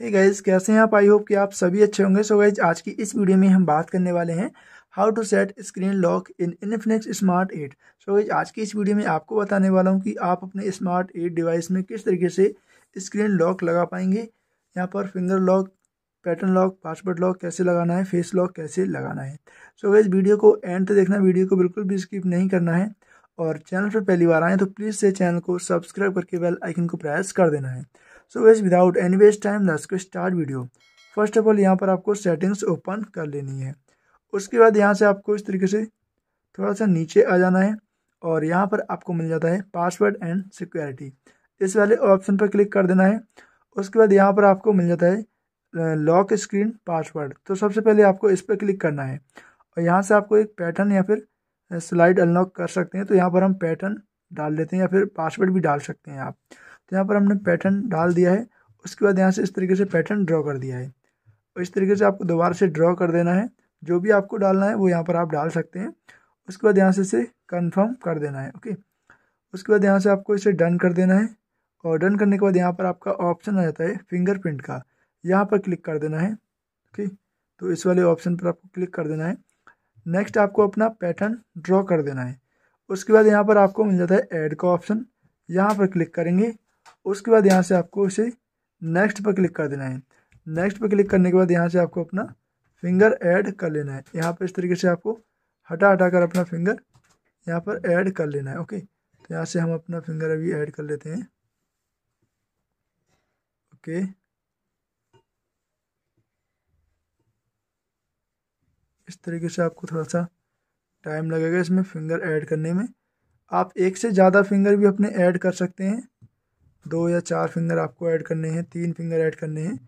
हे hey guys कैसे हैं आप आई होप कि आप सभी अच्छे होंगे सो गाइज आज की इस वीडियो में हम बात करने वाले हैं how to set screen lock in Infinix smart eight so guys आज की इस वीडियो में आपको बताने वाला हूं कि आप अपने स्मार्ट एट डिवाइस में किस तरीके से स्क्रीन लॉक लगा पाएंगे यहाँ पर finger lock pattern lock password lock कैसे लगाना है फेस लॉक कैसे लगाना है सो गाइज वीडियो को एंड तक देखना वीडियो को बिल्कुल भी स्किप नहीं करना है और चैनल पर पहली बार आएँ तो प्लीज़ से चैनल को सब्सक्राइब करके बेल आइकन को प्रेस कर देना है सो वेज without any waste time let's को start video first of all यहाँ पर आपको सेटिंग्स ओपन कर लेनी है उसके बाद यहाँ से आपको इस तरीके से थोड़ा सा नीचे आ जाना है और यहाँ पर आपको मिल जाता है पासवर्ड एंड सिक्योरिटी इस वाले ऑप्शन पर क्लिक कर देना है उसके बाद यहाँ पर आपको मिल जाता है लॉक स्क्रीन पासवर्ड तो सबसे पहले आपको इस पर क्लिक करना है और यहाँ से आपको एक पैटर्न या फिर स्लाइड अनलॉक कर सकते हैं तो यहाँ पर हम पैटर्न डाल लेते हैं या फिर पासवर्ड भी डाल सकते हैं आप यहाँ पर हमने पैटर्न डाल दिया है उसके बाद यहाँ से इस तरीके से पैटर्न ड्रॉ कर दिया है और इस तरीके से आपको दोबारा से ड्रॉ कर देना है जो भी आपको डालना है वो यहाँ पर आप डाल सकते हैं उसके बाद यहाँ से इसे कन्फर्म कर देना है ओके उसके बाद यहाँ से आपको इसे डन कर देना है और डन करने के बाद यहाँ पर आपका ऑप्शन आ जाता है फिंगरप्रिंट का यहाँ पर क्लिक कर देना है ओके तो इस वाले ऑप्शन पर आपको क्लिक कर देना है नेक्स्ट आपको अपना पैटर्न ड्रॉ कर देना है उसके बाद यहाँ पर आपको मिल जाता है ऐड का ऑप्शन यहाँ पर क्लिक करेंगे उसके बाद यहाँ से आपको इसे नेक्स्ट पर क्लिक कर देना है नेक्स्ट पर क्लिक करने के बाद यहाँ से आपको अपना फिंगर ऐड कर लेना है यहाँ पर इस तरीके से आपको हटा हटा कर अपना फिंगर यहाँ पर ऐड कर लेना है ओके तो यहाँ से हम अपना फिंगर अभी ऐड कर लेते हैं ओके इस तरीके से आपको थोड़ा सा टाइम लगेगा इसमें फिंगर ऐड करने में आप एक से ज़्यादा फिंगर भी अपने ऐड कर सकते हैं दो या चार फिंगर आपको ऐड करने हैं तीन फिंगर ऐड करने हैं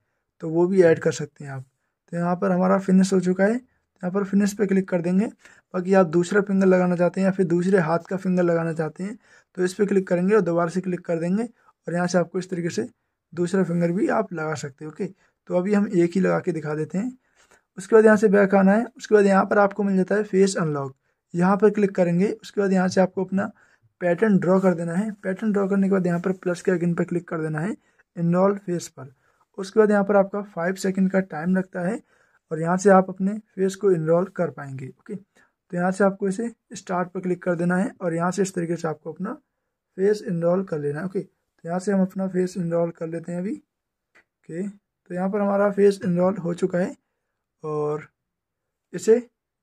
तो वो भी ऐड कर सकते हैं आप तो यहाँ पर हमारा फिनिश हो चुका है यहाँ पर फिनिश पे क्लिक कर देंगे बाकी आप दूसरा फिंगर लगाना चाहते हैं या फिर दूसरे हाथ का फिंगर लगाना चाहते हैं तो इस पर क्लिक करेंगे और दोबारा से क्लिक कर देंगे और यहाँ से आपको इस तरीके से दूसरा फिंगर भी आप लगा सकते हो ओके तो अभी हम एक ही लगा के दिखा देते हैं उसके बाद यहाँ से बैक आना है उसके बाद यहाँ पर आपको मिल जाता है फेस अनलॉक यहाँ पर क्लिक करेंगे उसके बाद यहाँ से आपको अपना पैटर्न ड्रॉ कर देना है पैटर्न ड्रॉ करने के बाद यहाँ पर प्लस के अगेन पर क्लिक कर देना है इनरोल फेस पर उसके बाद यहाँ पर आपका फाइव सेकेंड का टाइम लगता है और यहाँ से आप अपने फेस को इनरोल कर पाएंगे ओके तो यहाँ से आपको इसे स्टार्ट पर क्लिक कर देना है और यहाँ से इस तरीके से आपको अपना फेस इनरोल कर लेना है ओके तो यहाँ से हम अपना फेस इनरोल कर लेते हैं अभी ओके तो यहाँ पर हमारा फेस इनरोल हो चुका है और इसे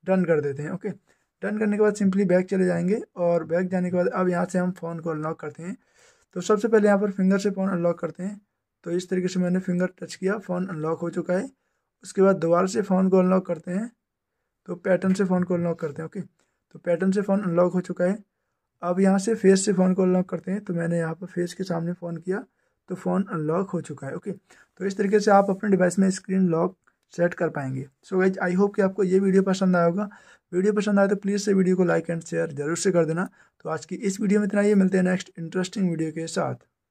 डन कर देते हैं ओके टर्न करने के बाद सिंपली बैक चले जाएंगे और बैक जाने के बाद अब यहाँ से हम फ़ोन को अनलॉक करते हैं तो सबसे पहले यहाँ पर फिंगर से फ़ोन अनलॉक करते हैं तो इस तरीके से मैंने फिंगर टच किया फ़ोन अनलॉक हो चुका है उसके बाद दोबारा से फ़ोन को अनलॉक करते हैं तो पैटर्न से फ़ोन को अनलॉक करते हैं ओके तो पैटर्न से फ़ोन अनलॉक हो चुका है अब यहाँ से फेस से फ़ोन को अनलॉक करते हैं तो मैंने यहाँ पर फेस के सामने फ़ोन किया तो फ़ोन अनलॉक हो चुका है ओके तो इस तरीके से आप अपने डिवाइस में स्क्रीन लॉक सेट कर पाएंगे सो वेज आई होप कि आपको ये वीडियो पसंद आया होगा वीडियो पसंद आए तो प्लीज़ से वीडियो को लाइक एंड शेयर जरूर से कर देना तो आज की इस वीडियो में इतना ही मिलते हैं नेक्स्ट इंटरेस्टिंग वीडियो के साथ